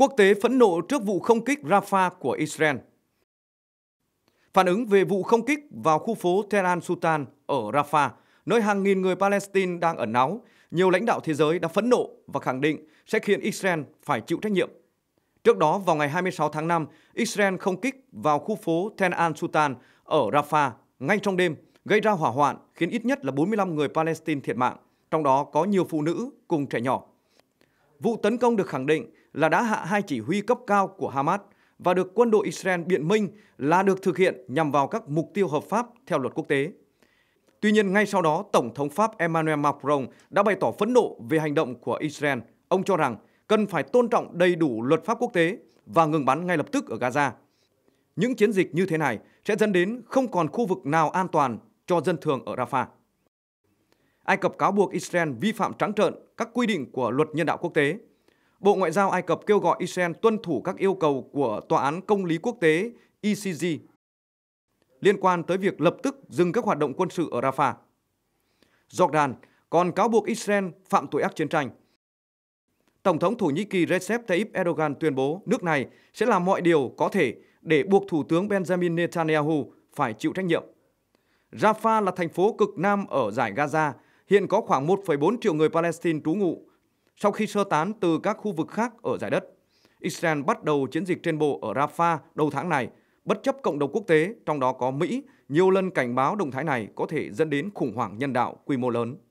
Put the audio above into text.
Quốc tế phẫn nộ trước vụ không kích Rafah của Israel. Phản ứng về vụ không kích vào khu phố Tel al-Sultan ở Rafah, nơi hàng nghìn người Palestine đang ẩn náu, nhiều lãnh đạo thế giới đã phẫn nộ và khẳng định sẽ khiến Israel phải chịu trách nhiệm. Trước đó, vào ngày 26 tháng 5, Israel không kích vào khu phố Tel al-Sultan ở Rafah ngay trong đêm, gây ra hỏa hoạn khiến ít nhất là 45 người Palestine thiệt mạng, trong đó có nhiều phụ nữ cùng trẻ nhỏ. Vụ tấn công được khẳng định là đã hạ hai chỉ huy cấp cao của Hamas và được quân đội Israel biện minh là được thực hiện nhằm vào các mục tiêu hợp pháp theo luật quốc tế. Tuy nhiên, ngay sau đó, Tổng thống Pháp Emmanuel Macron đã bày tỏ phẫn nộ về hành động của Israel. Ông cho rằng cần phải tôn trọng đầy đủ luật pháp quốc tế và ngừng bắn ngay lập tức ở Gaza. Những chiến dịch như thế này sẽ dẫn đến không còn khu vực nào an toàn cho dân thường ở Rafah. Ai Cập cáo buộc Israel vi phạm trắng trợn các quy định của luật nhân đạo quốc tế. Bộ Ngoại giao Ai Cập kêu gọi Israel tuân thủ các yêu cầu của Tòa án Công lý Quốc tế ICJ e liên quan tới việc lập tức dừng các hoạt động quân sự ở Rafah. Jordan còn cáo buộc Israel phạm tội ác chiến tranh. Tổng thống Thổ Nhĩ Kỳ Recep Tayyip Erdogan tuyên bố nước này sẽ làm mọi điều có thể để buộc Thủ tướng Benjamin Netanyahu phải chịu trách nhiệm. Rafah là thành phố cực nam ở giải Gaza Hiện có khoảng 1,4 triệu người Palestine trú ngụ sau khi sơ tán từ các khu vực khác ở giải đất. Israel bắt đầu chiến dịch trên bộ ở Rafah đầu tháng này, bất chấp cộng đồng quốc tế, trong đó có Mỹ, nhiều lần cảnh báo động thái này có thể dẫn đến khủng hoảng nhân đạo quy mô lớn.